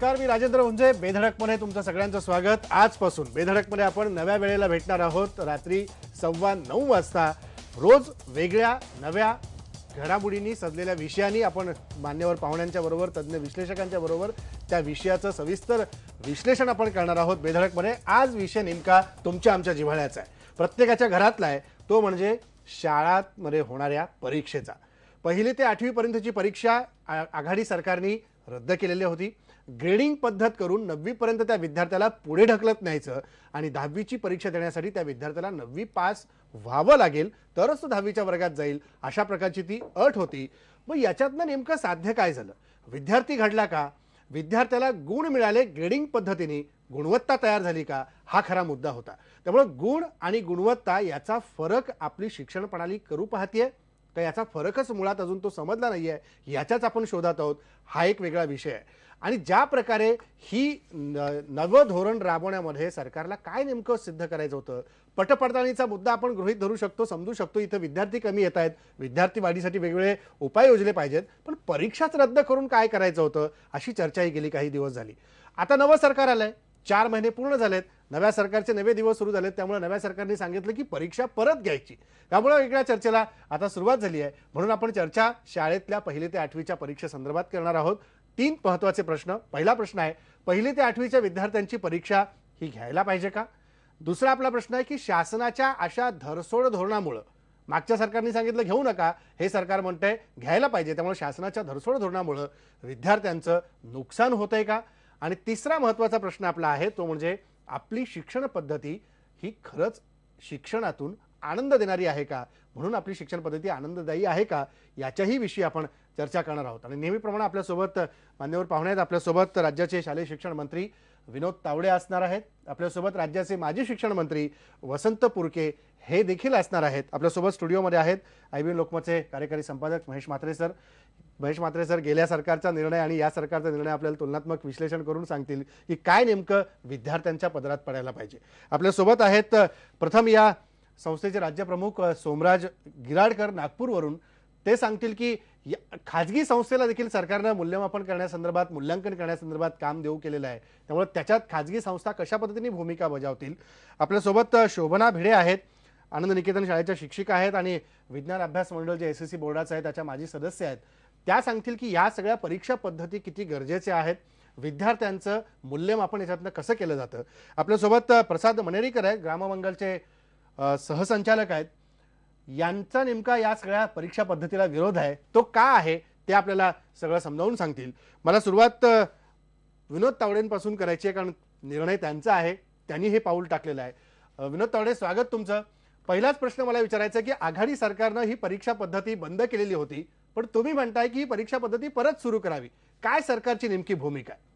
नमस्कार मी राजेंद्र उंजे बेधडकमध्ये तुमचं सगळ्यांचं स्वागत आजपासून बेधडकमध्ये आपण नव्या वेळेला भेटणार आहोत रात्री सव्वा नऊ वाजता रोज वेगळ्या नव्या घडामोडींनी सजलेल्या विषयांनी आपण मान्यवर पाहुण्यांच्या बरोबर तज्ज्ञ विश्लेषकांच्या बरोबर त्या विषयाचं सविस्तर विश्लेषण आपण करणार आहोत बेधडकमध्ये आज विषय नेमका तुमच्या आमच्या जिव्हाळ्याचा आहे प्रत्येकाच्या घरातला आहे तो म्हणजे शाळांमध्ये होणाऱ्या परीक्षेचा पहिली ते आठवीपर्यंतची परीक्षा आघाडी सरकारने रद्द केलेली होती ग्रेडिंग पद्धत करून नववीपर्यंत त्या विद्यार्थ्याला पुढे ढकलत न्यायचं आणि दहावीची परीक्षा देण्यासाठी त्या विद्यार्थ्याला नववी पास व्हावं लागेल तरच तो दहावीच्या वर्गात जाईल अशा प्रकारची ती अट होती मग याच्यातनं नेमकं साध्य काय झालं विद्यार्थी घडला का विद्यार्थ्याला गुण मिळाले ग्रेडिंग पद्धतीने गुणवत्ता तयार झाली का हा खरा मुद्दा होता त्यामुळे गुण आणि गुणवत्ता याचा फरक आपली शिक्षण प्रणाली करू पाहतीये तर याचा फरकच मुळात अजून तो समजला नाही आहे याच्याच आपण शोधात आहोत हा एक वेगळा विषय आहे आणि ज्या प्रकारे ही नवं धोरण राबवण्यामध्ये सरकारला काय नेमकं सिद्ध करायचं होतं पटपडताळणीचा मुद्दा आपण गृहित धरू शकतो समजू शकतो इथं विद्यार्थी कमी येत आहेत विद्यार्थी वाढीसाठी वेगवेगळे उपाय योजले पाहिजेत पण परीक्षाच रद्द करून काय करायचं होतं अशी चर्चाही गेली काही दिवस झाली आता नवं सरकार आलंय चार महिने पूर्ण झालेत नव्या सरकारचे नवे दिवस सुरू झालेत त्यामुळे नव्या सरकारने सांगितलं की परीक्षा परत घ्यायची त्यामुळे वेगळ्या चर्चेला आता सुरुवात झाली आहे म्हणून आपण चर्चा शाळेतल्या पहिले ते आठवीच्या परीक्षेसंदर्भात करणार आहोत तीन महत्वाचे प्रश्न पहिला प्रश्न आहे पहिली ते आठवीच्या विद्यार्थ्यांची परीक्षा ही घ्यायला पाहिजे का दुसरा आपला प्रश्न आहे की शासनाच्या अशा धरसोड धोरणामुळं मागच्या सरकारने सांगितलं घेऊ नका हे सरकार म्हणतंय घ्यायला पाहिजे त्यामुळे शासनाच्या धरसोड धोरणामुळं विद्यार्थ्यांचं नुकसान आहे का आणि तिसरा महत्त्वाचा प्रश्न आपला आहे तो म्हणजे आपली शिक्षण पद्धती ही खरंच शिक्षणातून आनंद देणारी आहे का म्हणून आपली शिक्षण पद्धती आनंददायी आहे का याच्याही विषयी आपण चर्चा करणार आहोत आणि नेहमीप्रमाणे आपल्यासोबत मान्यवर पाहुणे आहेत आपल्यासोबत राज्याचे शालेय शिक्षण मंत्री विनोद तावडे असणार आहेत आपल्यासोबत राज्याचे माजी शिक्षण मंत्री वसंत पुरके हे देखील असणार आहेत आपल्यासोबत स्टुडिओमध्ये आहेत आय बी लोकमतचे कार्यकारी संपादक महेश म्हात्रे सर महेश म्हात्रे सर गेल्या सरकारचा निर्णय आणि या सरकारचा निर्णय आपल्याला तुलनात्मक विश्लेषण करून सांगतील की काय नेमकं विद्यार्थ्यांच्या पदरात पडायला पाहिजे आपल्यासोबत आहेत प्रथम या संस्थेचे राज्यप्रमुख सोमराज गिराडकर नागपूरवरून ते सांगतील की खाजगी संस्थेला देखील सरकारनं मूल्यमापन करण्यासंदर्भात मूल्यांकन करण्यासंदर्भात काम देऊ केलेलं आहे त्यामुळे त्याच्यात खाजगी संस्था कशा पद्धतीने भूमिका बजावतील आपल्यासोबत शोभना भिडे आहेत आनंद निकेतन शाळेच्या शिक्षिका आहेत आणि विज्ञान अभ्यास मंडळ जे एस एस सी बोर्डाचं आहे त्याच्या माजी सदस्य आहेत त्या सांगतील की या सगळ्या परीक्षा पद्धती किती गरजेच्या आहेत विद्यार्थ्यांचं मूल्यमापन याच्यातनं कसं केलं जातं आपल्यासोबत प्रसाद मनेरीकर आहे ग्राममंगलचे सहसंचालक आहेत यांचा नेमका या सगळ्या परीक्षा पद्धतीला विरोध आहे तो का आहे ते आपल्याला सगळं समजावून सांगतील मला सुरुवात विनोद तावडेंपासून करायची आहे कारण निर्णय त्यांचा आहे त्यांनी हे पाऊल टाकलेलं आहे विनोद तावडे स्वागत तुमचं पहिलाच प्रश्न मला विचारायचा की आघाडी सरकारनं ही परीक्षा पद्धती बंद केलेली होती पण तुम्ही म्हणताय की ही परीक्षा पद्धती परत सुरू करावी काय सरकारची नेमकी भूमिका आहे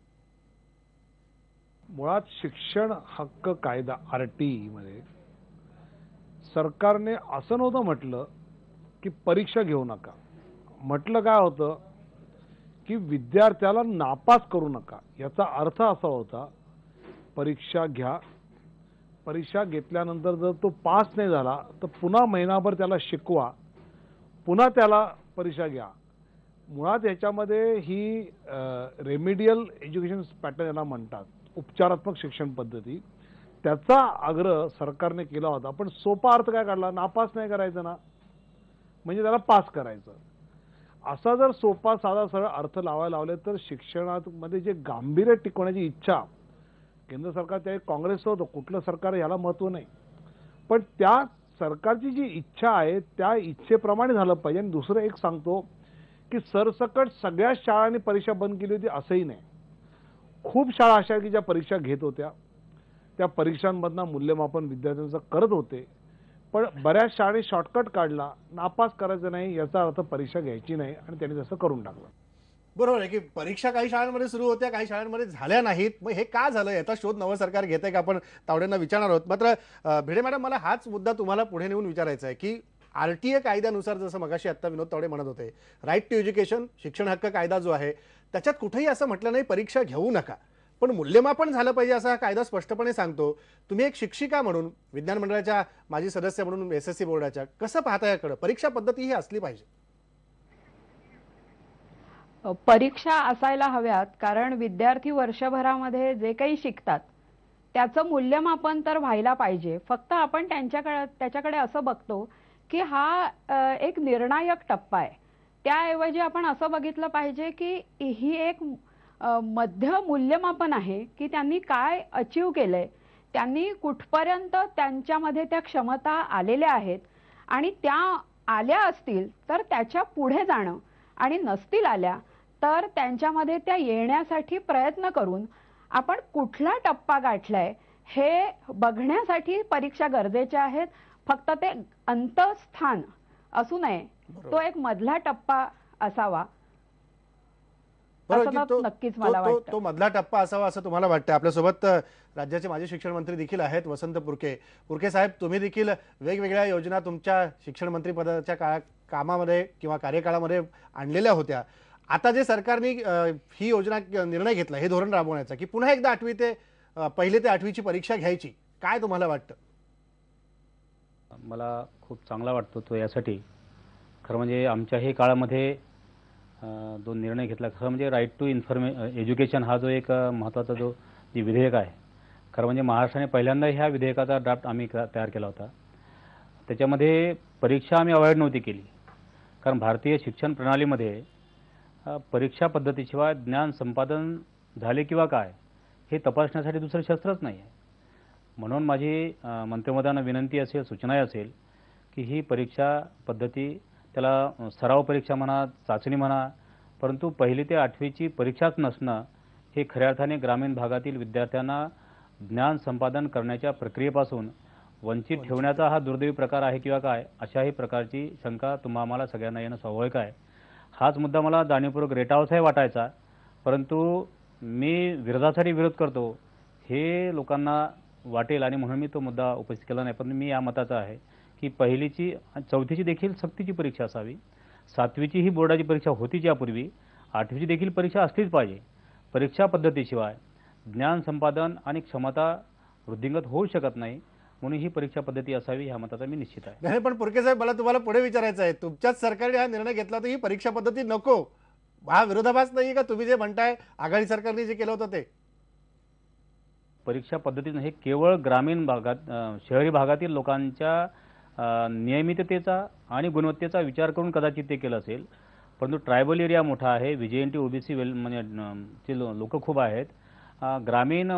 मुळात शिक्षण हक्क कायदा आर टी मध्ये सरकारने असं नव्हतं म्हटलं की परीक्षा घेऊ नका म्हटलं काय होतं की विद्यार्थ्याला नापास करू नका याचा अर्थ असा होता परीक्षा घ्या परीक्षा घेतल्यानंतर जर तो पास नाही झाला तर पुन्हा महिनाभर त्याला शिकवा पुन्हा त्याला परीक्षा घ्या मुळात याच्यामध्ये ही रेमिडियल एज्युकेशन पॅटर्न याला म्हणतात उपचारात्मक शिक्षण पद्धती त्याचा आग्रह सरकारने केला होता पण सोपा अर्थ काय काढला नापास नाही करायचं ना म्हणजे त्याला पास करायचं असा जर सोपा साधा सरळ अर्थ लावायला लावले तर शिक्षणामध्ये जे गांभीर्य टिकवण्याची इच्छा केंद्र सरकार त्या काँग्रेसचं होतं कुठलं सरकार ह्याला महत्व नाही पण त्या सरकारची जी इच्छा आहे त्या इच्छेप्रमाणे झालं पाहिजे आणि दुसरं एक सांगतो की सरसकट सगळ्याच शाळांनी परीक्षा बंद केली होती असंही नाही खूप शाळा अशा की ज्या परीक्षा घेत होत्या त्या परीक्षांमधनं मूल्यमापन विद्यार्थ्यांचं करत होते पण बऱ्याच शाळेत शॉर्टकट काढला नापास करायचं नाही याचा अर्थ परीक्षा घ्यायची नाही आणि त्यांनी तसं करून टाकलं बरोबर आहे की परीक्षा काही शाळांमध्ये सुरू होत्या काही शाळांमध्ये झाल्या नाहीत मग हे का झालं याचा शोध नवं सरकार घेत आहे का आपण तावड्यांना विचारणार आहोत मात्र भिडे मॅडम मला हाच मुद्दा तुम्हाला पुढे नेऊन विचारायचा आहे की आर टी ए कायद्यानुसार जसं मगाशी आत्ता विनोद तावडे म्हणत होते राईट टू एज्युकेशन शिक्षण हक्क कायदा जो आहे त्याच्यात कुठेही असं म्हटलं नाही परीक्षा घेऊ नका पण मूल्यमापन झालं पाहिजे असा कायदा स्पष्टपणे सांगतो तुम्ही एक शिक्षिका म्हणून विज्ञान मंडळाच्या माजी सदस्य म्हणून एस एस सी बोर्डाच्या कसं पाहता याकडं परीक्षा पद्धती ही असली पाहिजे परीक्षा असायला हव्यात कारण विद्यार्थी वर्षभरामध्ये जे काही शिकतात त्याचं मूल्यमापन तर व्हायला पाहिजे फक्त आपण त्यांच्याकडे त्याच्याकडे असं बघतो की हा एक निर्णायक टप्पा आहे त्याऐवजी आपण असं बघितलं पाहिजे की ही एक मध्य मूल्यमापन आहे की त्यांनी काय अचीव केलंय त्यांनी कुठपर्यंत त्यांच्यामध्ये त्या क्षमता आलेल्या आहेत आणि त्या आल्या असतील तर त्याच्या पुढे जाणं आणि नसतील आल्या तर त्यांच्यामध्ये त्या येण्यासाठी प्रयत्न करून आपण कुठला टप्पा गाठलाय हे बघण्यासाठी परीक्षा गरजेच्या आहेत फक्त ते अंतस्थान असू नये तो एक मधला टप्पा असावा नक्कीच तो, तो, मधला टप्पा असावा असं तुम्हाला वाटतं आपल्यासोबत राज्याचे माजी शिक्षण मंत्री देखील आहेत वसंत पुरके पुरके साहेब तुम्ही देखील वेगवेगळ्या योजना तुमच्या शिक्षण मंत्री पदाच्या काळा कामामध्ये किंवा कार्यकाळामध्ये आणलेल्या होत्या आता जे सरकारने ही योजना निर्णय घेतला हे धोरण राबवण्याचा की पुन्हा एकदा आठवी ते पहिले ते आठवीची परीक्षा घ्यायची काय तुम्हाला वाटतं मला खूप चांगला वाटतो तो यासाठी खरं म्हणजे आमच्या आमच्याही काळामध्ये दोन निर्णय घेतला खरं म्हणजे राईट टू इन्फॉर्मे एज्युकेशन हा जो एक महत्त्वाचा जो जी विधेयक आहे खरं म्हणजे महाराष्ट्राने पहिल्यांदा ह्या विधेयकाचा ड्राफ्ट आम्ही तयार केला होता त्याच्यामध्ये परीक्षा आम्ही अवॉइड नव्हती केली कारण भारतीय शिक्षण प्रणालीमध्ये परीक्षा पद्धतीशिवाय ज्ञान संपादन झाले किंवा काय हे तपासण्यासाठी दुसरं शस्त्रच नाही आहे म्हणून माझी मंत्रिमंडळांना विनंती असेल सूचनाही असेल की ही परीक्षा पद्धती त्याला सराव परीक्षा म्हणा चाचणी म्हणा परंतु पहिली ते आठवीची परीक्षाच नसणं हे खऱ्या अर्थाने ग्रामीण भागातील विद्यार्थ्यांना ज्ञान संपादन करण्याच्या प्रक्रियेपासून वंचित ठेवण्याचा हा दुर्दैवी प्रकार आहे किंवा काय अशाही प्रकारची शंका तुम्हा आम्हाला सगळ्यांना येणं स्वाभाविक आहे हाच मुद्दा मला जाणीवपूर्वक रेटावसाही वाटायचा परंतु मी विरोधासाठी विरोध करतो हे लोकांना वाटेल आणि म्हणून मी तो मुद्दा उपस्थित केला नाही पण मी या मताचा आहे ही पहिलीची चौथीची देखील सक्तीची परीक्षा असावी सातवीची ही बोर्डाची परीक्षा होतीच यापूर्वी आठवीची देखील परीक्षा असलीच पाहिजे परीक्षा पद्धतीशिवाय ज्ञान संपादन आणि क्षमता वृद्धिंगत होऊ शकत नाही म्हणून ही परीक्षा पद्धती असावी ह्या मताचा मी निश्चित आहे पण पुरके साहेब मला तुम्हाला पुढे विचारायचं आहे तुमच्याच सरकारने हा निर्णय घेतला तर ही परीक्षा पद्धती नको हा विरोधाभास नाही का तुम्ही जे म्हणताय आघाडी सरकारने जे केलं होतं ते परीक्षा पद्धतीनं हे केवळ ग्रामीण भागात शहरी भागातील लोकांच्या नियमिततेचा आणि गुणवत्तेचा विचार करून कदाचित ते केलं असेल परंतु ट्रायबल एरिया मोठा आहे टी ओबीसी वेल म्हणजे चे लोक खूप आहेत ग्रामीण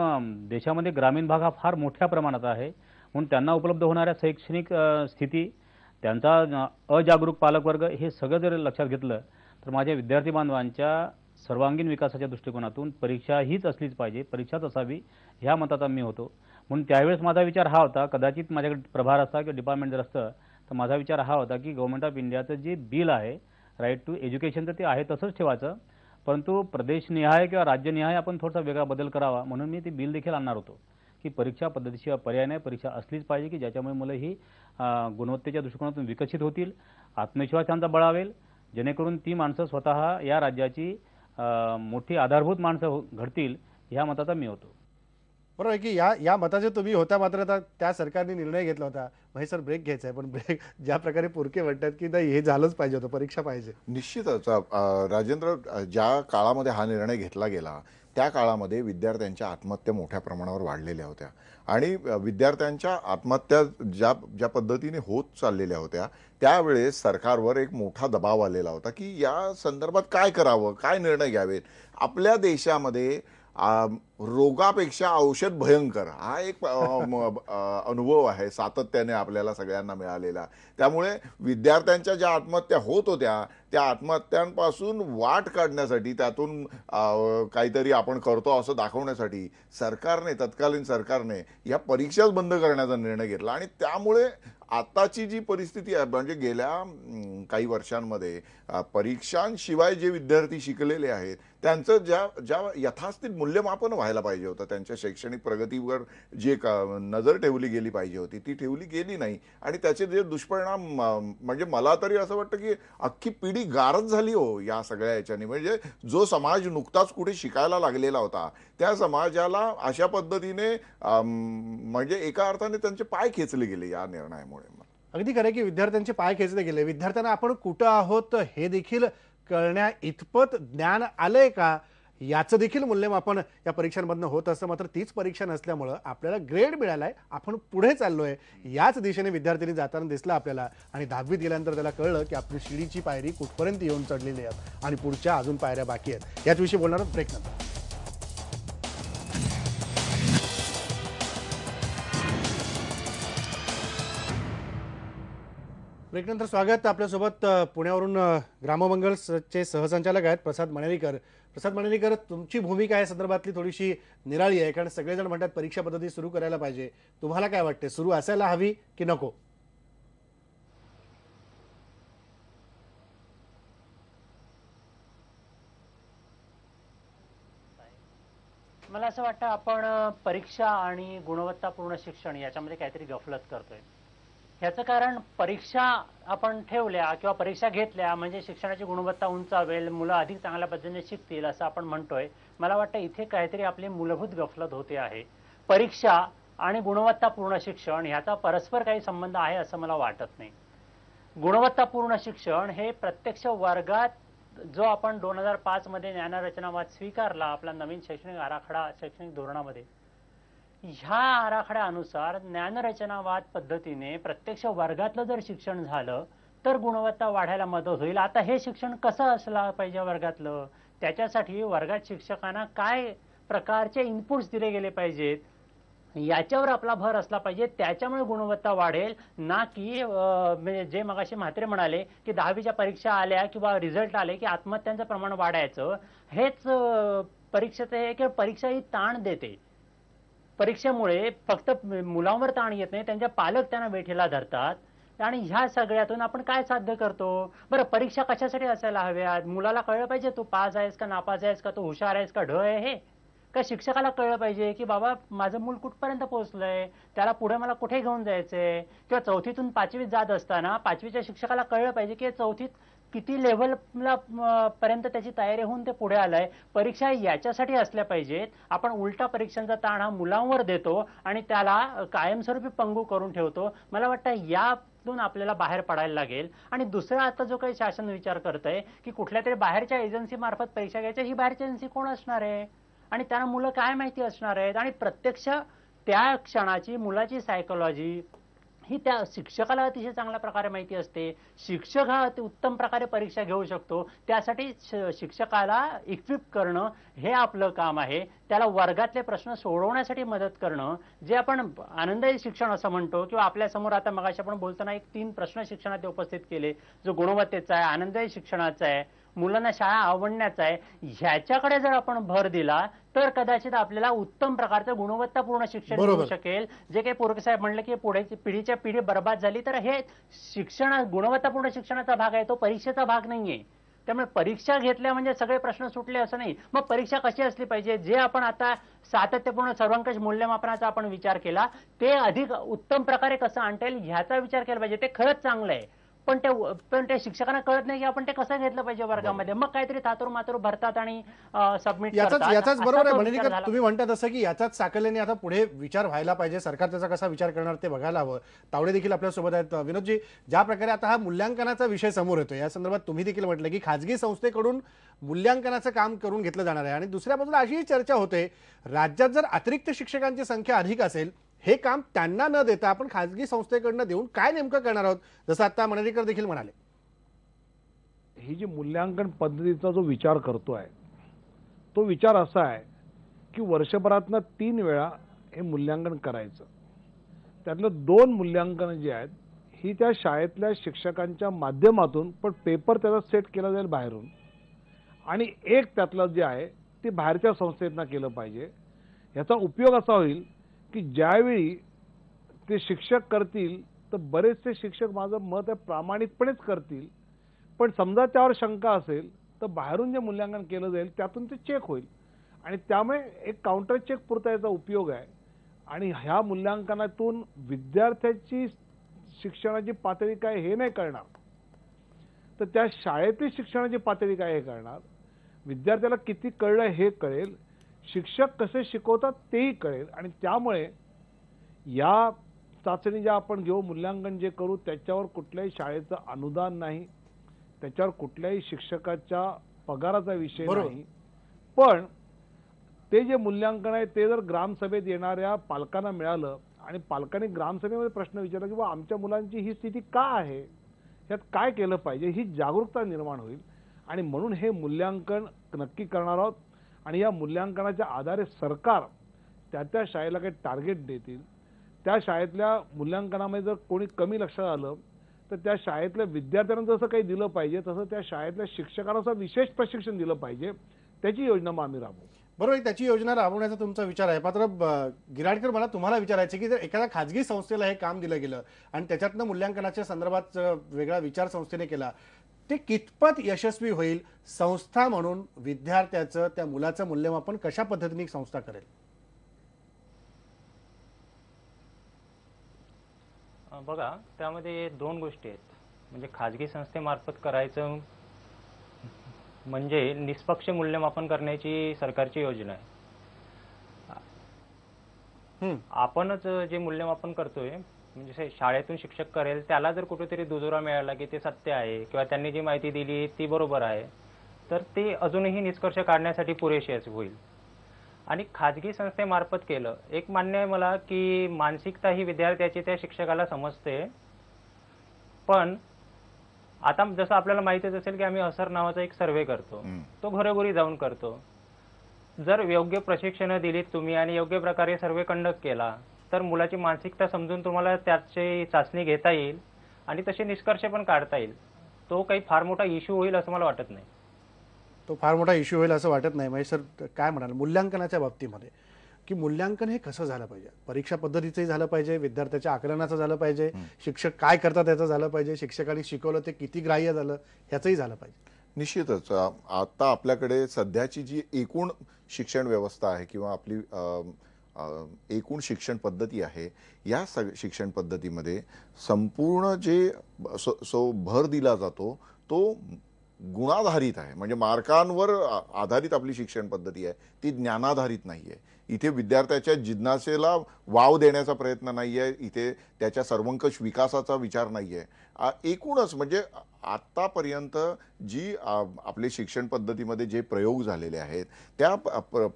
देशामध्ये ग्रामीण भाग हा फार मोठ्या प्रमाणात आहे म्हणून त्यांना उपलब्ध होणाऱ्या शैक्षणिक स्थिती त्यांचा अजागरूक पालकवर्ग हे सगळं जर लक्षात घेतलं तर माझ्या विद्यार्थी बांधवांच्या सर्वांगीण विकासाच्या दृष्टिकोनातून परीक्षा हीच असलीच पाहिजे परीक्षाच असावी ह्या मताचा मी होतो म्हणून त्यावेळेस माझा विचार हा होता कदाचित माझ्याकडे प्रभार असता किंवा डिपार्टमेंट जर असतं तर माझा विचार हा होता की गव्हर्मेंट ऑफ इंडियाचं जे बिल आहे राईट टू एज्युकेशन तर ते आहे तसंच ठेवायचं परंतु प्रदेशनिहाय किंवा राज्यनिहाय आपण थोडासा वेगळा बदल करावा म्हणून मी ते बिल देखील आणणार होतो की परीक्षा पद्धतीशिवाय पर्याय नाही परीक्षा असलीच पाहिजे की ज्याच्यामुळे मुलं ही गुणवत्तेच्या दृष्टिकोनातून विकसित होतील आत्मविश्वास त्यांचा बळावेल जेणेकरून ती माणसं स्वतः या राज्याची मोठी आधारभूत माणसं हो, घडतील ह्या मताचा मी होतो बरोबर आहे की या या मताचे तुम्ही होता मात्र आता त्या सरकारने निर्णय घेतला होता म्हणजे सर ब्रेक घ्यायचा आहे पण ब्रेक ज्या प्रकारे पुरके म्हणतात की नाही हे झालंच पाहिजे होतं परीक्षा पाहिजे निश्चितच राजेंद्र ज्या काळामध्ये हा निर्णय घेतला गेला त्या काळामध्ये विद्यार्थ्यांच्या आत्महत्या मोठ्या प्रमाणावर वाढलेल्या होत्या आणि विद्यार्थ्यांच्या आत्महत्या ज्या ज्या पद्धतीने होत चाललेल्या होत्या त्यावेळेस सरकारवर एक मोठा दबाव आलेला होता की या संदर्भात काय करावं काय निर्णय घ्यावेत आपल्या देशामध्ये रोगापेक्षा औषध भयंकर हा एक अनुभव आहे सातत्याने आपल्याला सगळ्यांना मिळालेला त्यामुळे विद्यार्थ्यांच्या ज्या आत्महत्या होत होत्या त्या आत्महत्यांपासून वाट काढण्यासाठी त्यातून काहीतरी आपण करतो असं दाखवण्यासाठी सरकारने तत्कालीन सरकारने या परीक्षाच बंद करण्याचा निर्णय घेतला आणि त्यामुळे आताची जी परिस्थिती आहे म्हणजे गेल्या काही वर्षांमध्ये परीक्षांशिवाय जे विद्यार्थी शिकलेले आहेत त्यांचं ज्या ज्या यथास्थित मूल्यमापन व्हायला पाहिजे होतं त्यांच्या शैक्षणिक प्रगतीवर जे नजर ठेवली गेली पाहिजे होती ती ठेवली गेली नाही आणि त्याचे जे दुष्परिणाम म्हणजे मला तरी असं वाटतं की अख्खी पिढी गारद झाली हो या सगळ्या याच्याने म्हणजे जो समाज नुकताच कुठे शिकायला लागलेला होता त्या समाजाला अशा पद्धतीने म्हणजे एका अर्थाने त्यांचे पाय खेचले गेले या निर्णयामुळे अगदी खरं की विद्यार्थ्यांचे पाय खेचले गेले विद्यार्थ्यांना आपण कुठं आहोत हे देखील कळण्या इतपत ज्ञान आलंय का याचं देखील मूल्यमापन या परीक्षांमधनं होत असतं मात्र तीच परीक्षा नसल्यामुळं आपल्याला ग्रेड मिळालाय आपण पुढे चाललोय याच दिशेने विद्यार्थ्यांनी जाताना दिसला आपल्याला आणि दहावीत दिल्यानंतर त्याला कळलं की आपली शिडीची पायरी कुठपर्यंत येऊन चढलेली आहेत आणि पुढच्या अजून पायऱ्या बाकी आहेत याच विषयी बोलणार ब्रेक नंतर ब्रेकनंतर स्वागत आपल्यासोबत पुण्यावरून चे सहसंचालक आहेत प्रसाद मणेरीकर प्रसाद मांडणेकर तुमची भूमिका या संदर्भातली थोडीशी निराळी आहे कारण सगळेजण म्हणतात परीक्षा पद्धती सुरू करायला पाहिजे तुम्हाला काय वाटते सुरू असायला हवी की नको मला असं वाटतं आपण परीक्षा आणि गुणवत्तापूर्ण शिक्षण याच्यामध्ये काहीतरी गफलत करतोय ह्याचं कारण परीक्षा आपण ठेवल्या किंवा परीक्षा घेतल्या म्हणजे शिक्षणाची गुणवत्ता उंचावेल मुलं अधिक चांगल्या पद्धतीने शिकतील असं आपण म्हणतोय मला वाटतं इथे काहीतरी आपली मूलभूत गफलत होते आहे परीक्षा आणि गुणवत्तापूर्ण शिक्षण ह्याचा परस्पर काही संबंध आहे असं मला वाटत नाही गुणवत्तापूर्ण शिक्षण हे प्रत्यक्ष वर्गात जो आपण दोन हजार पाचमध्ये ज्ञानरचनावाद स्वीकारला आपला नवीन शैक्षणिक आराखडा शैक्षणिक धोरणामध्ये ह्या आराखड्यानुसार ज्ञानरचनावाद पद्धतीने प्रत्यक्ष वर्गातलं जर शिक्षण झालं तर गुणवत्ता वाढायला मदत होईल आता हे शिक्षण कसं असलं पाहिजे वर्गातलं त्याच्यासाठी वर्गात शिक्षकांना काय प्रकारचे इनपुट्स दिले गेले पाहिजेत याच्यावर आपला भर असला पाहिजे त्याच्यामुळे गुणवत्ता वाढेल ना की म्हणजे जे मगाशी म्हात्रे म्हणाले की दहावीच्या परीक्षा आल्या किंवा रिझल्ट आले की आत्महत्यांचं प्रमाण वाढायचं हेच परीक्षेचं हे किंवा परीक्षा ही ताण देते परीक्षेमुळे फक्त मुलांवर ताण येत नाही त्यांच्या पालक त्यांना वेठीला धरतात आणि ह्या सगळ्यातून आपण काय साध्य करतो बरं परीक्षा कशासाठी असायला हव्यात मुलाला कळलं पाहिजे तू पास आहेस का नापास आहेस का तू हुशार आहेस का ढ आहे हे का शिक्षकाला कळलं पाहिजे की बाबा माझं मूल कुठपर्यंत पोहोचलंय त्याला पुढे मला कुठे घेऊन जायचंय किंवा चौथीतून पाचवीत जात असताना पाचवीच्या शिक्षकाला कळलं पाहिजे की चौथीत किती लेव्हलला पर्यंत त्याची तयारी होऊन ते पुढे आलंय परीक्षा याच्यासाठी असल्या पाहिजेत आपण उलटा परीक्षांचा ताण हा मुलांवर देतो आणि त्याला कायमस्वरूपी पंगू करून ठेवतो मला वाटतं या आपल्याला बाहेर पडायला लागेल आणि दुसरा आता जो काही शासन विचार करत आहे की कुठल्या तरी बाहेरच्या एजन्सी मार्फत परीक्षा घ्यायच्या ही बाहेरची एजन्सी कोण असणार आहे आणि त्यांना मुलं काय माहिती असणार आहेत आणि प्रत्यक्ष त्या क्षणाची मुलाची सायकोलॉजी ही त्या शिक्षकाला अतिशय चांगल्या प्रकारे माहिती असते शिक्षक हा अति उत्तम प्रकारे परीक्षा घेऊ शकतो त्यासाठी शिक्षकाला इक्विप करणं हे आपलं काम आहे त्याला वर्गातले प्रश्न सोडवण्यासाठी मदत करणं जे आपण आनंदायी शिक्षण असं म्हणतो किंवा आपल्यासमोर आता मगाशी आपण बोलताना एक तीन प्रश्न शिक्षणात उपस्थित केले जो गुणवत्तेचा आहे आनंददायी शिक्षणाचा आहे मुलांना शाळा आवडण्याचा आहे ह्याच्याकडे जर आपण भर दिला तर कदाचित आपल्याला उत्तम प्रकारचं गुणवत्तापूर्ण शिक्षण मिळू शकेल जे काही पोरके साहेब म्हणले की पुढे पिढीच्या पिढी बर्बाद झाली तर हे शिक्षण गुणवत्तापूर्ण शिक्षणाचा भाग आहे तो परीक्षेचा भाग नाहीये त्यामुळे परीक्षा घेतल्या म्हणजे सगळे प्रश्न सुटले असं नाही मग परीक्षा कशी असली पाहिजे जे आपण आता सातत्यपूर्ण सर्वंकष मूल्यमापनाचा आपण विचार केला ते अधिक उत्तम प्रकारे कसं आणता येईल ह्याचा विचार केला पाहिजे ते खरंच चांगलं आहे पण ते पण ते शिक्षकांना कळत नाही की आपण ते कसं घेतलं पाहिजे वर्गामध्ये मग काहीतरी तातूर भरतात आणि सबमिट याचाच याचाच बरोबर आहे म्हणजे तुम्ही म्हणता तसं की याचाच साकल्याने आता पुढे विचार व्हायला पाहिजे सरकार त्याचा कसा विचार करणार ते बघायला हवं तावडे देखील आपल्यासोबत आहेत विनोदजी ज्या प्रकारे आता हा मूल्यांकनाचा विषय समोर येतो या संदर्भात तुम्ही देखील म्हटलं की खाजगी संस्थेकडून मूल्यांकनाचं काम करून घेतलं जाणार आहे आणि दुसऱ्या बाजूला अशीही चर्चा होते राज्यात जर अतिरिक्त शिक्षकांची संख्या अधिक असेल हे काम त्यांना न देता आपण खाजगी संस्थेकडनं देऊन काय नेमकं करणार आहोत जसं आता मनरेकर देखील म्हणाले ही जी मूल्यांकन पद्धतीचा जो विचार करतो आहे तो विचार असा आहे की वर्षभरातनं तीन वेळा हे मूल्यांकन करायचं त्यातलं दोन मूल्यांकन जे आहेत ही त्या शाळेतल्या शिक्षकांच्या माध्यमातून पण पेपर त्याचा सेट केला जाईल बाहेरून आणि एक त्यातलं जे आहे ते बाहेरच्या संस्थेतना केलं पाहिजे ह्याचा उपयोग असा होईल की ज्यावेळी ते शिक्षक करतील तर बरेचसे शिक्षक माझं मत आहे प्रामाणिकपणेच करतील पण समजा त्यावर शंका असेल तर बाहेरून जे मूल्यांकन केलं जाईल त्यातून ते चेक होईल आणि त्यामुळे एक काउंटर चेक पुरता याचा उपयोग आहे आणि ह्या मूल्यांकनातून विद्यार्थ्याची शिक्षणाची पातळी काय हे नाही करणार तर त्या शाळेतील शिक्षणाची पातळी काय हे करणार विद्यार्थ्याला किती कळलं हे कळेल शिक्षक कसे शिकवतात तेही कळेल आणि त्यामुळे या चाचणी ज्या आपण घेऊ मूल्यांकन जे करू त्याच्यावर कुठल्याही शाळेचं अनुदान नाही त्याच्यावर कुठल्याही शिक्षकाच्या पगाराचा विषय नाही पण ते जे मूल्यांकन आहे ते जर ग्रामसभेत येणाऱ्या पालकांना मिळालं आणि पालकांनी ग्रामसभेमध्ये प्रश्न विचारला की बा आमच्या मुलांची ही स्थिती का आहे यात काय केलं पाहिजे ही जागरूकता निर्माण होईल आणि म्हणून हे मूल्यांकन नक्की करणार आहोत आणि या मूल्यांकनाच्या आधारे सरकार त्या त्या शाळेला काही टार्गेट देतील त्या शाळेतल्या मूल्यांकनामध्ये जर कोणी कमी लक्षात आलं तर त्या शाळेतल्या विद्यार्थ्यांना जसं काही दिलं पाहिजे तसं त्या शाळेतल्या शिक्षकांना असं विशेष प्रशिक्षण दिलं पाहिजे त्याची योजना मग आम्ही राबवू बरोबर त्याची योजना राबवण्याचा तुमचा विचार आहे मात्र गिराडकर मला तुम्हाला विचारायचं की जर एखाद्या खाजगी संस्थेला हे काम दिलं गेलं आणि त्याच्यातनं मूल्यांकनाच्या संदर्भात वेगळा विचार संस्थेने केला ते कितपत यशस्वी होईल संस्था म्हणून विद्यार्थ्याचं त्या मुलाचं मूल्यमापन कशा पद्धतीने संस्था करेल बघा त्यामध्ये दोन गोष्टी आहेत म्हणजे खाजगी संस्थेमार्फत करायचं म्हणजे निष्पक्ष मूल्यमापन करण्याची सरकारची योजना आहे आपणच जे मूल्यमापन करतोय म्हणजे शाळेतून शिक्षक करेल त्याला जर कुठेतरी दुजोरा मिळाला की ते सत्य आहे किंवा त्यांनी जी माहिती दिली ती बरोबर आहे तर ते अजूनही निष्कर्ष काढण्यासाठी असे होईल आणि खाजगी संस्थेमार्फत केलं एक मान्य आहे मला की मानसिकता ही विद्यार्थ्याची त्या शिक्षकाला समजते पण आता जसं आपल्याला माहितीच असेल की आम्ही असर नावाचा एक सर्वे करतो तो घरोघरी जाऊन करतो जर योग्य प्रशिक्षण दिलीत तुम्ही आणि योग्य प्रकारे सर्वे कंडक्ट केला तर मुलाची मानसिकता समजून तुम्हाला त्याची चाचणी घेता येईल आणि तसे निष्कर्ष पण काढता येईल तो काही फार मोठा इश्यू होईल असं मला वाटत नाही तो फार मोठा इश्यू होईल असं वाटत नाही म्हणजे सर काय म्हणाल मूल्यांकनाच्या बाबतीमध्ये की मूल्यांकन हे कसं झालं पाहिजे परीक्षा पद्धतीचंही झालं पाहिजे विद्यार्थ्याच्या आकलनाचं झालं पाहिजे शिक्षक काय करतात याचं झालं पाहिजे शिक्षकांनी शिकवलं ते किती ग्राह्य झालं याचंही झालं पाहिजे निश्चितच आता आपल्याकडे सध्याची जी एकूण शिक्षण व्यवस्था आहे किंवा आपली एकूण शिक्षण पद्धती आहे या सग शिक्षण पद्धतीमध्ये संपूर्ण जे सो, भर दिला जातो तो गुणाधारित आहे म्हणजे मार्कांवर आधारित आपली शिक्षण पद्धती आहे ती ज्ञानाधारित नाही आहे इथे विद्यार्थ्याच्या जिज्ञासेला वाव देण्याचा प्रयत्न नाही आहे इथे त्याच्या सर्वंकष विकासाचा विचार नाही आहे एकूणच म्हणजे आत्तापर्यंत जी आपले शिक्षण पद्धतीमध्ये जे प्रयोग झालेले आहेत त्या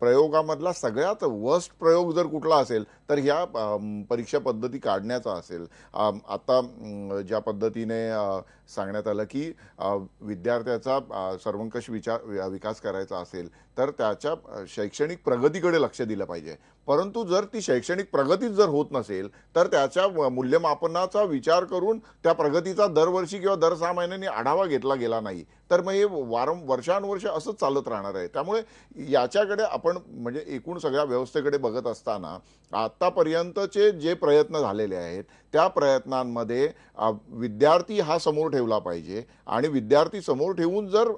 प्रयोगामधला सगळ्यात वर्स्ट प्रयोग जर कुठला असेल तर ह्या परीक्षा पद्धती काढण्याचा असेल आता ज्या पद्धतीने सांगण्यात आलं की विद्यार्थ्याचा सर्वंकष विचार विकास करायचा असेल तर त्याच्या शैक्षणिक प्रगतीकडे लक्ष दिलं पाहिजे परंतु जर ती शैक्षणिक प्रगतीच जर होत नसेल तर त्याच्या मूल्यमापनाचा विचार करून त्या प्रगतीचा दरवर्षी किंवा दर सहा महिने आढावा घेतला गेला नाही तर मग हे वारं वर्षानुवर्ष असंच चालत राहणार आहे त्यामुळे याच्याकडे आपण म्हणजे एकूण सगळ्या व्यवस्थेकडे बघत असताना आत्तापर्यंतचे जे प्रयत्न झालेले आहेत त्या प्रयत्नांमध्ये विद्यार्थी हा समोर ठेवला पाहिजे आणि विद्यार्थी समोर ठेवून जर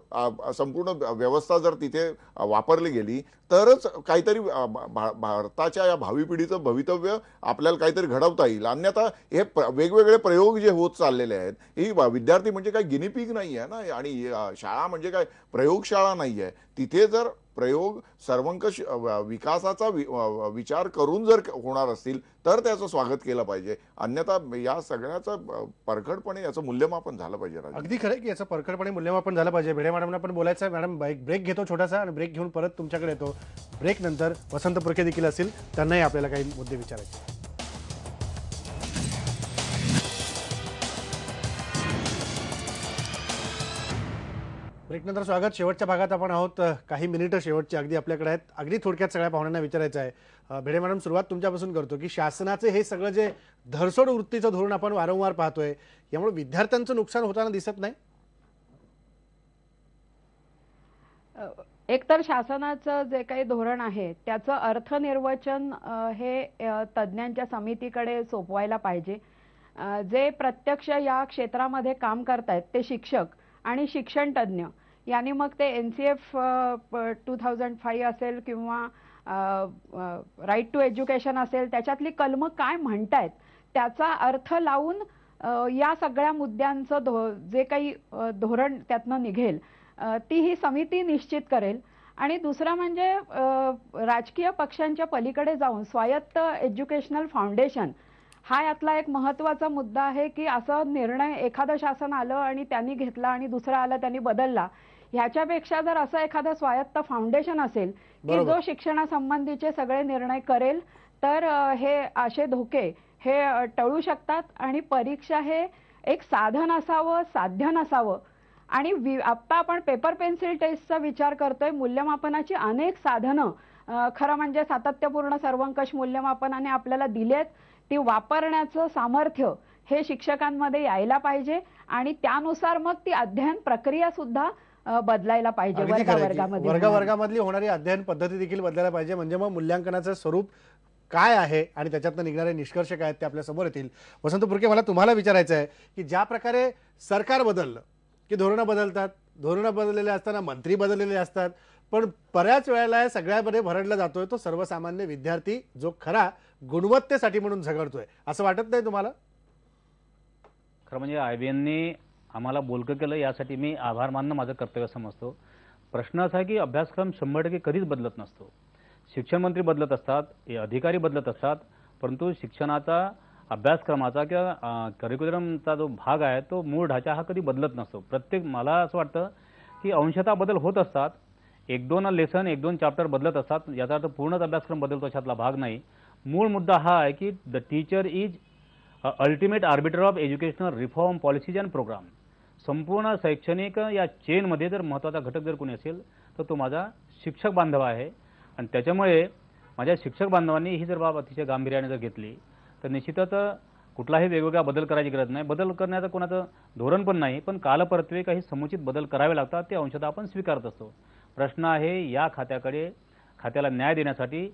संपूर्ण व्यवस्था जर तिथे वापरली गेली तरच काहीतरी भारताच्या या भावी पिढीचं भवितव्य आपल्याला काहीतरी घडवता येईल अन्यथा हे प्र वेगवेगळे प्रयोग जे होत चाललेले आहेत ही विद्यार्थी म्हणजे काही गिनीपीक नाही आहे ना आणि शाळा म्हणजे काय प्रयोगशाळा नाही आहे तिथे जर प्रयोग सर्वंकष विकासाचा वि विचार करून जर होणार असतील तर त्याचं स्वागत केलं पाहिजे अन्यथा या सगळ्याचं परखडपणे याचं मूल्यमापन झालं पाहिजे अगदी खरं की याचं परखडपणे मूल्यमापन झालं पाहिजे भिडे मॅडमला पण बोलायचं आहे मॅडम एक ब्रेक घेतो छोटासा आणि ब्रेक घेऊन परत तुमच्याकडे येतो ब्रेक नंतर वसंत पुरखे देखील असतील त्यांनाही आपल्याला काही मुद्दे विचारायचे ब्रेकनंतर स्वागत शेवटच्या भागात आपण आहोत काही मिनिटं शेवटची अगदी आपल्याकडे आहेत अगदी थोडक्यात सगळ्या पाहुण्यांना विचारायचं आहे भेडे मॅडम सुरुवात तुमच्यापासून करतो की शासनाचे हे सगळं जे धरसोड वृत्तीचं धोरण आपण वारंवार पाहतोय यामुळे विद्यार्थ्यांचं नुकसान होताना दिसत नाही एकतर शासनाचं जे काही धोरण आहे त्याचं अर्थनिर्वचन हे तज्ज्ञांच्या समितीकडे सोपवायला पाहिजे जे प्रत्यक्ष या क्षेत्रामध्ये काम करतायत ते शिक्षक आणि शिक्षण तज्ञ यांनी मग ते N C F two thousand five असेल किंवा राईट टू एज्युकेशन असेल त्याच्यातली कलमं काय म्हणतायत त्याचा अर्थ लावून या सगळ्या मुद्द्यांचं धो जे काही धोरण त्यातनं निघेल ती ही समिती निश्चित करेल आणि दुसरं म्हणजे राजकीय पक्षांच्या पलीकडे जाऊन स्वायत्त एज्युकेशनल फाउंडेशन हा यातला एक महत्त्वाचा मुद्दा आहे की असं निर्णय एखादं शासन आलं आणि त्यांनी घेतला आणि दुसरं आलं त्यांनी बदलला ह्याच्यापेक्षा जर असं एखादं स्वायत्त फाउंडेशन असेल की जो शिक्षणासंबंधीचे सगळे निर्णय करेल तर हे असे धोके हे टळू शकतात आणि परीक्षा हे एक साधन असावं साध्य नसावं आणि आत्ता आपण पेपर पेन्सिल टेस्टचा विचार करतोय मूल्यमापनाची अनेक साधनं खरं म्हणजे सातत्यपूर्ण सर्वंकष मूल्यमापनाने आपल्याला दिलेत ती वापरण्याचं सामर्थ्य हे शिक्षकांमध्ये यायला पाहिजे आणि त्यानुसार मग ती अध्ययन प्रक्रिया सुद्धा बदलायला पाहिजे वर्ग होणारी अध्ययन पद्धती देखील बदलायला पाहिजे म्हणजे मग मूल्यांकनाचं स्वरूप काय आहे आणि त्याच्यातनं निघणारे निष्कर्ष काय आहेत ते आपल्या समोर येतील वसंत पुरके मला तुम्हाला विचारायचं आहे की ज्या प्रकारे सरकार बदललं की धोरणं बदलतात धोरणं बदललेले असताना मंत्री बदललेले असतात पण बऱ्याच वेळेला सगळ्यामध्ये भरडला जातोय तो सर्वसामान्य विद्यार्थी जो खरा गुणवत्तेसाठी म्हणून झगडतोय असं वाटत नाही तुम्हाला खरं म्हणजे आय बी आम्हाला बोलकं केलं यासाठी मी आभार मानणं माझं कर्तव्य समजतो प्रश्न असा आहे की अभ्यासक्रम शंभर टक्के कधीच बदलत नसतो शिक्षण मंत्री बदलत असतात हे अधिकारी बदलत असतात परंतु शिक्षणाचा अभ्यासक्रमाचा किंवा करिक्युलमचा जो भाग आहे तो मूळ ढाचा हा कधी बदलत नसतो प्रत्येक मला असं वाटतं की अंशतः बदल होत असतात एक दोन लेसन एक दोन चॅप्टर बदलत असतात याचा अर्थ पूर्णच अभ्यासक्रम बदलतो अशातला भाग नाही मूळ मुद्दा हा आहे की the teacher is ultimate arbiter of educational reform policies and program संपूर्ण शैक्षणिक या चेनमध्ये जर महत्त्वाचा घटक जर कोणी असेल तर तो माझा शिक्षक बांधव आहे आणि त्याच्यामुळे माझ्या शिक्षक बांधवांनी ही जर बाब अतिशय गांभीर्याने जर घेतली तर निश्चितच कुठलाही वेगवेगळा बदल करायची गरज नाही बदल करण्याचं कोणाचं धोरण पण नाही पण कालपरत्वे काही समुचित बदल करावे लागतात ते अंशतः आपण स्वीकारत असतो प्रश्न आहे या खात्याकडे खात्याला न्याय देण्यासाठी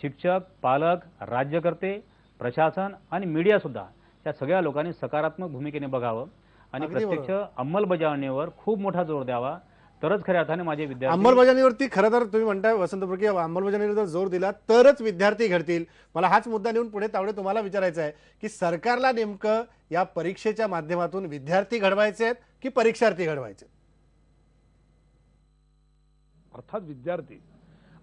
शिक्षक पालक राज्यकर्ते प्रशासन आणि मीडियासुद्धा या सगळ्या लोकांनी सकारात्मक भूमिकेने बघावं आणि प्रत्यक्ष अंमलबजावणीवर खूप मोठा जोर द्यावा तरच खऱ्या अर्थाने माझे विद्यार्थी अंमलबजावणीवरती खरं तर तुम्ही म्हणताय वसंत प्रकी अंमलबजावणीवर जर जोर दिला तरच विद्यार्थी घडतील मला हाच मुद्दा नेऊन पुढे तावडे तुम्हाला विचारायचं आहे की सरकारला नेमकं या परीक्षेच्या माध्यमातून विद्यार्थी घडवायचे आहेत की परीक्षार्थी घडवायचे अर्थात विद्यार्थी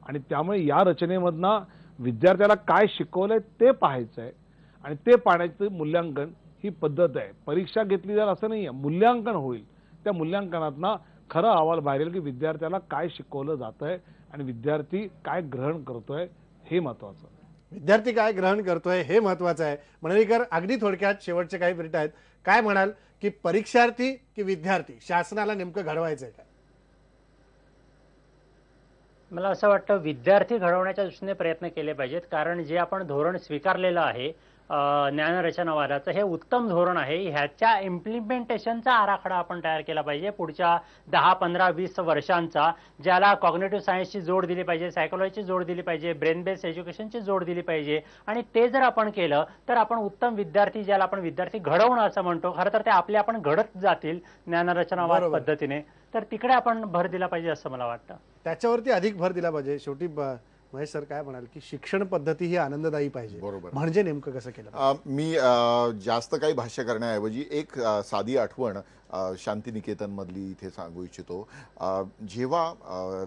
आणि त्यामुळे या रचनेमधनं विद्यार्थ्याला काय शिकवलंय ते पाहायचं आहे आणि ते पाहण्याचं मूल्यांकन ही पद्धत आहे परीक्षा घेतली जाईल असं नाही आहे मूल्यांकन होईल त्या मूल्यांकनातना खरं अहवाल बाहेर येईल की विद्यार्थ्याला काय शिकवलं जात आहे आणि विद्यार्थी काय ग्रहण करतोय हे महत्त्वाचं विद्यार्थी काय ग्रहण करतोय हे महत्त्वाचं आहे मणलीकर अगदी थोडक्यात शेवटचे काही मिनिट आहेत काय म्हणाल की परीक्षार्थी की विद्यार्थी शासनाला नेमकं घडवायचं आहे मला असं वाटतं विद्यार्थी घडवण्याच्या दृष्टीने प्रयत्न केले पाहिजेत कारण जे आपण धोरण स्वीकारलेलं आहे ज्ञानरचनावादाचं हे उत्तम धोरण आहे ह्याच्या इम्प्लिमेंटेशनचा आराखडा आपण तयार केला पाहिजे पुढच्या दहा पंधरा वीस वर्षांचा ज्याला कॉग्नेटिव्ह सायन्सची जोड दिली पाहिजे सायकोलॉजीची जोड दिली पाहिजे ब्रेन बेस्ड एज्युकेशनची जोड दिली पाहिजे आणि ते जर आपण केलं तर आपण उत्तम विद्यार्थी ज्याला आपण विद्यार्थी घडवणं असं म्हणतो खरं तर ते आपले आपण घडत जातील ज्ञानरचनावाद पद्धतीने तर तिकडे आपण भर दिला पाहिजे असं मला वाटतं त्याच्यावरती अधिक भर दिला पाहिजे शेवटी महेश सर काय म्हणाल की शिक्षण पद्धती ही आनंददायी पाहिजे बरोबर म्हणजे नेमकं कसं केलं मी जास्त काही भाष्य करण्याऐवजी एक साधी आठवण शांतिनिकेतनमधली इथे सांगू इच्छितो जेव्हा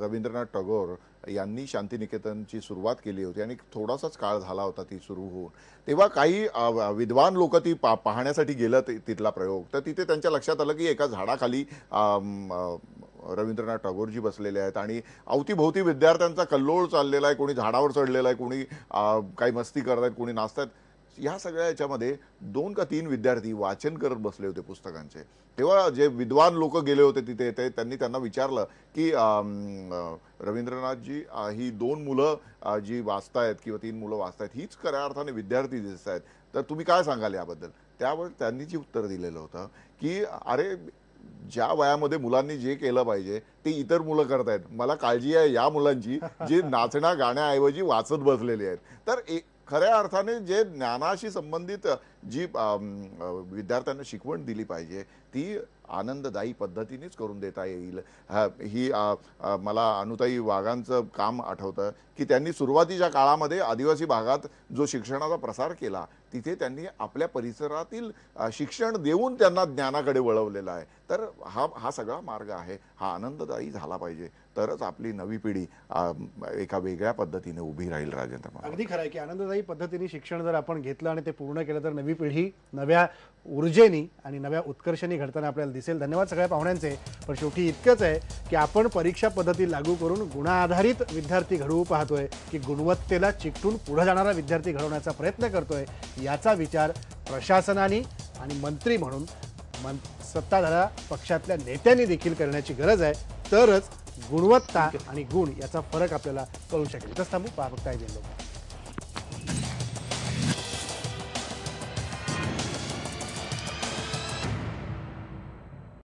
रवींद्रनाथ टगोर यांनी शांतिनिकेतनची सुरुवात केली होती आणि थोडासाच काळ झाला होता ती सुरू होऊन तेव्हा काही विद्वान लोक ती पा पाहण्यासाठी गेलं तिथला प्रयोग तर तिथे त्यांच्या लक्षात आलं की एका झाडाखाली रवींद्रनाथ टागोरजी बसलेले आहेत आणि अवतीभोवती विद्यार्थ्यांचा कल्लोळ चाललेला आहे कोणी झाडावर चढलेला आहे कोणी काही मस्ती करत आहेत कोणी नाचत आहेत ह्या सगळ्या याच्यामध्ये दोन का तीन विद्यार्थी वाचन करत बसले होते पुस्तकांचे तेव्हा जे विद्वान लोक गेले होते तिथे ते त्यांनी त्यांना विचारलं की रवींद्रनाथजी ही दोन मुलं जी वाचतायत किंवा तीन मुलं वाचतायत हीच खऱ्या अर्थाने विद्यार्थी दिसत आहेत तर तुम्ही काय सांगाल याबद्दल त्यावर त्यांनी जी उत्तर दिलेलं होतं की अरे ज्या वयामध्ये मुलांनी जे केलं पाहिजे ते इतर मुलं करतायत मला काळजी आहे या मुलांची जे नाचण्या गाण्याऐवजी वाचत बसलेली आहेत तर खऱ्या अर्थाने जे ज्ञानाशी संबंधित जी विद्यार्थ्यांना शिकवण दिली पाहिजे ती आनंददायी पद्धतीनेच करून देता येईल ही मला अनुताई वाघांचं काम आठवतं की त्यांनी सुरुवातीच्या काळामध्ये आदिवासी भागात जो शिक्षणाचा प्रसार केला तिथे त्यांनी आपल्या परिसरातील शिक्षण देऊन त्यांना ज्ञानाकडे वळवलेलं आहे तर हा हा सगळा मार्ग आहे हा आनंददायी झाला पाहिजे तरच आपली नवी पिढी एका वेगळ्या पद्धतीने उभी राहील राजेंद्र अगदी खरं आहे की आनंददायी पद्धतीने शिक्षण जर आपण घेतलं आणि ते पूर्ण केलं तर नवी नवी पिढी नव्या ऊर्जेनी आणि नव्या उत्कर्षाने घडताना आपल्याला दिसेल धन्यवाद सगळ्या पाहुण्यांचे पण शेवटी इतकंच आहे की आपण परीक्षा पद्धती लागू करून गुणाधारित विद्यार्थी घडवू पाहतोय की गुणवत्तेला चिकटून पुढे जाणारा विद्यार्थी घडवण्याचा प्रयत्न करतोय याचा विचार प्रशासनाने आणि मंत्री म्हणून मन सत्ताधारा पक्षातल्या नेत्यांनी देखील करण्याची गरज आहे तरच गुणवत्ता आणि गुण याचा फरक आपल्याला कळू शकेल तसं थांबू पहा लोक